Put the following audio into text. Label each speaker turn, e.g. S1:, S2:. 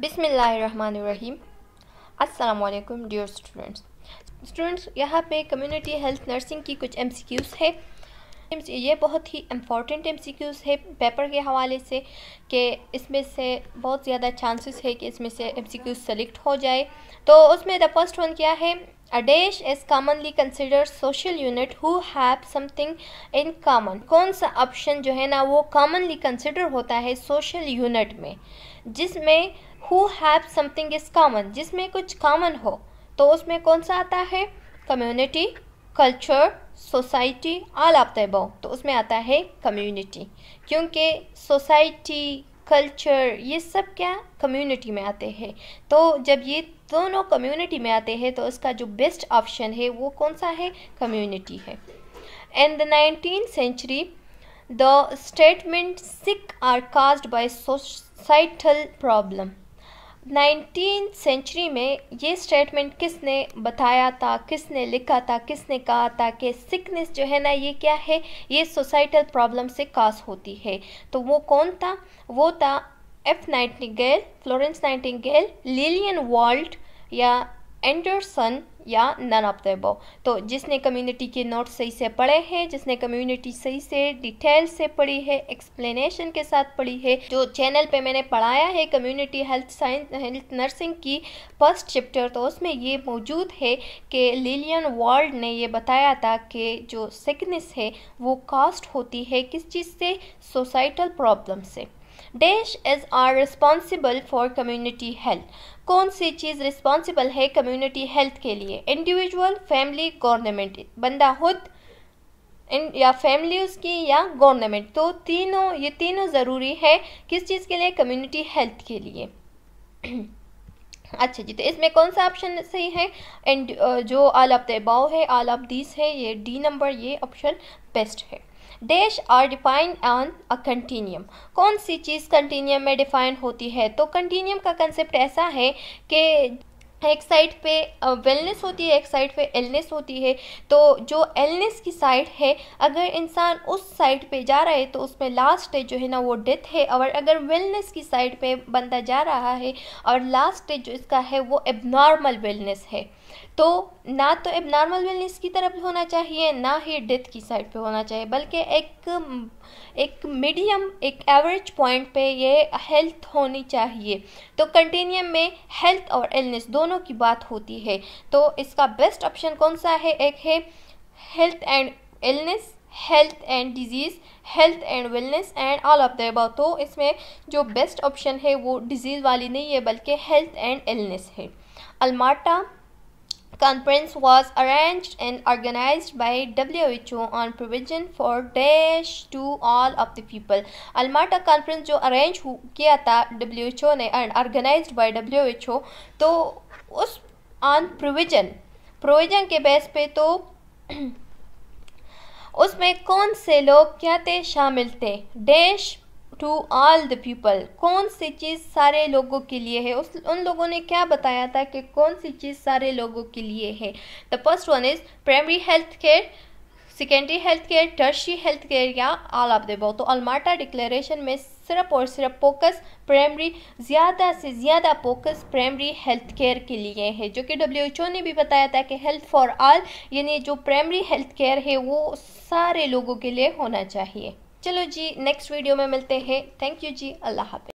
S1: बिसमीम असलकुम dear students students यहाँ पे कम्युनिटी हेल्थ नर्सिंग की कुछ एम सी क्यूज़ है ये बहुत ही इंपॉर्टेंट एमसीक्यूज है पेपर के हवाले से कि इसमें से बहुत ज़्यादा चांसेस है कि इसमें से एमसीक्यूज सेलेक्ट हो जाए तो उसमें द फर्स्ट वन क्या है a dash is commonly consider social unit who have something in common कौन सा ऑप्शन जो है ना वो कॉमनली कंसिडर होता है सोशल यूनिट में जिसमें who have something is common जिसमें कुछ कॉमन हो तो उसमें कौन सा आता है community culture society all of the above तो उसमें आता है कम्युनिटी क्योंकि सोसाइटी कल्चर ये सब क्या कम्युनिटी में आते हैं तो जब ये दोनों कम्युनिटी में आते हैं तो उसका जो बेस्ट ऑप्शन है वो कौन सा है कम्युनिटी है and the nineteen century the statement sick are caused by societal problem nineteen century में ये स्टेटमेंट किसने बताया था किसने लिखा था किसने कहा था कि सिकनेस जो है ना ये क्या है ये सोसाइटल प्रॉब्लम से काज होती है तो वो कौन था वो था F Nightingale Florence Nightingale Lillian Wald या एंडरसन या नन ऑफ द बो तो जिसने कम्युनिटी के नोट सही से पढ़े हैं जिसने कम्युनिटी सही से डिटेल से पढ़ी है एक्सप्लेनेशन के साथ पढ़ी है जो चैनल पे मैंने पढ़ाया है community health science health nursing की फर्स्ट चैप्टर तो उसमें ये मौजूद है कि लिलियन वर्ल्ड ने ये बताया था कि जो सिकनेस है वो कास्ट होती है किस चीज़ से सोसाइटल प्रॉब्लम से dash is are responsible for community health कौन सी चीज़ रिस्पॉन्सिबल है कम्युनिटी हेल्थ के लिए इंडिविजुअल फैमिली गवर्नमेंट बंदा खुद या फैमिली उसकी या गवर्नमेंट तो तीनों ये तीनों ज़रूरी है किस चीज़ के लिए कम्युनिटी हेल्थ के लिए अच्छा जी तो इसमें कौन सा ऑप्शन सही है एंड जो आल ऑफ द अबाव है आल ऑफ दिस है ये डी नंबर ये ऑप्शन बेस्ट है dash are defined on a continuum कौन सी चीज़ कंटिन्यूम में डिफाइन होती है तो कंटिन्यूम का कंसेप्ट ऐसा है कि एक साइड पे वेलनेस होती है एक साइड पे एलनेस होती है तो जो एलनेस की साइड है अगर इंसान उस साइड पे जा रहा है तो उसमें लास्ट जो है ना वो डेथ है और अगर वेलनेस की साइड पे बंदा जा रहा है और लास्ट जो इसका है वो एबनॉर्मल वेलनेस है तो ना तो एबनॉर्मल वेलनेस की तरफ होना चाहिए ना ही डेथ की साइड पे होना चाहिए बल्कि एक एक मीडियम एक एवरेज पॉइंट पे ये हेल्थ होनी चाहिए तो कंटिन्यूम में हेल्थ और एलनेस दोनों दोनों की बात होती है तो इसका बेस्ट ऑप्शन कौन सा है एक है health and illness health and disease health and wellness and all of the above तो इसमें जो बेस्ट ऑप्शन है वो डिजीज़ वाली नहीं है बल्कि हेल्थ एंड इलनेस है Alma Ata conference was arrange and organise by W H O on provision for dash to all of the people Alma Ata conference जो अरेंज किया था डब्ल्यू एच ओ ने and organise by W H O तो उस on provision provision के base पे तो उसमें कौन से लोग क्या थे शामिल थे dash to all the people कौन सी चीज़ सारे लोगों के लिए है उस उन लोगों ने क्या बताया था कि कौन सी चीज़ सारे लोगों के लिए है the first one is primary health care secondary health care tertiary health care या ऑल ऑफ द बो तो अल्माटा डिक्लेरेशन में सिर्फ और सिर्फ फोकस प्राइमरी ज़्यादा से ज़्यादा फोकस प्राइमरी हेल्थ केयर के लिए है जो कि डब्ल्यू एच ओ ने भी बताया था कि हेल्थ फॉर ऑल यानी जो प्राइमरी हेल्थ केयर है वो सारे लोगों के लिए होना चाहिए चलो जी नेक्स्ट वीडियो में मिलते हैं थैंक यू जी अल्लाह हाफि